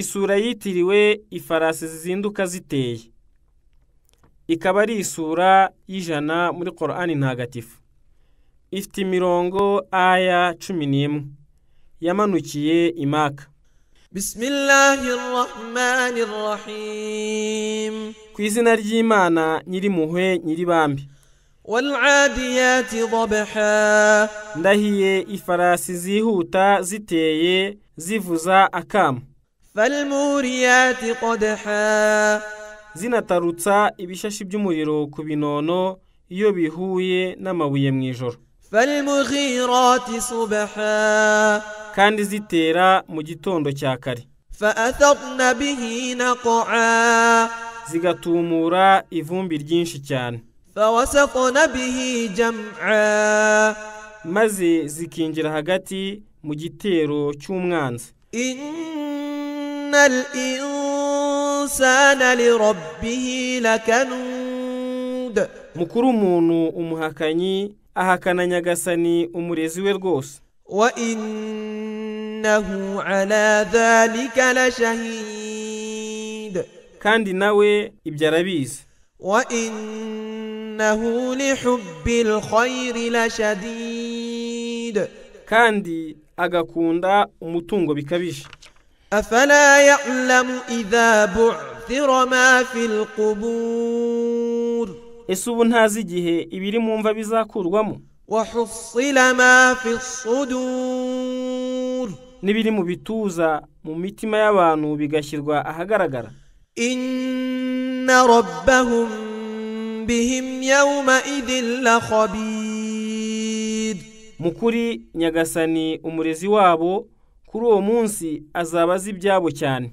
isura yitiriwe ifarasi zizinduka ziteye ikaba ari isura y'ijana muri korani ntagatifu ifite imirongo aya cumi n'imwe yamanukiye imaka ku izina ry'imana nyirimpuhwe nyiribambi ndahiye ifarasi zihuta ziteye zivuza akamu falmuriyati qadha zinatarutsa ibishashi by'umuriro ku binono iyo bihuye n'amabuye mu ijoro falmughirati subaha kandi zitera mu gitondo cya kare zigatumura ivumbi ryinshi cyane maze zikinjira hagati mu gitero cy'umwanzi إن الإنسان لربه لكنود mukuru umuntu umuhakanyi ahakana nyagasani umurezi we rwose وإنه على ذلك لشهيد kandi nawe ibyo arabizi وإنه لحب الخير لشديد kandi agakunda umutungo bikabije أفلا يعلم إذا بعثر ما في القبور إسوب نازجه إبيري مومفا بزاكور ومو وحصل ما في الصدور نبيري مبتوزا مميت ما يوانو بغشرقوا أهجر أجر إن ربهم بهم يومئذ لخبير مكوري نيغساني أمرزي وابو kuri uwo munsi azaba azi ibyabo cyane